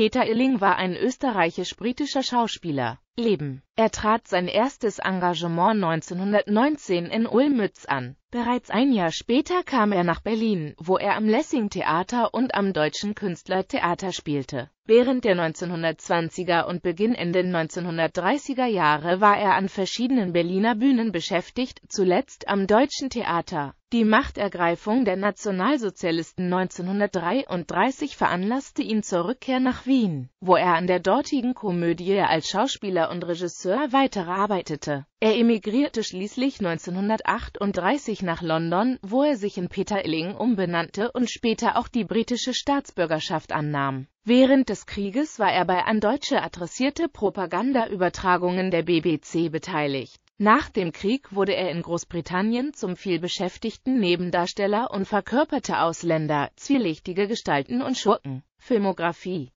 Peter Illing war ein österreichisch-britischer Schauspieler. Leben. Er trat sein erstes Engagement 1919 in Ulmütz an. Bereits ein Jahr später kam er nach Berlin, wo er am Lessing-Theater und am Deutschen Künstlertheater spielte. Während der 1920er und Beginn in den 1930er Jahre war er an verschiedenen Berliner Bühnen beschäftigt, zuletzt am Deutschen Theater. Die Machtergreifung der Nationalsozialisten 1933 veranlasste ihn zur Rückkehr nach Wien, wo er an der dortigen Komödie als Schauspieler und Regisseur weiter arbeitete. Er emigrierte schließlich 1938 nach London, wo er sich in Peter Illing umbenannte und später auch die britische Staatsbürgerschaft annahm. Während des Krieges war er bei an Deutsche adressierte Propagandaübertragungen der BBC beteiligt. Nach dem Krieg wurde er in Großbritannien zum vielbeschäftigten Nebendarsteller und verkörperte Ausländer, zwielichtige Gestalten und Schurken. Filmografie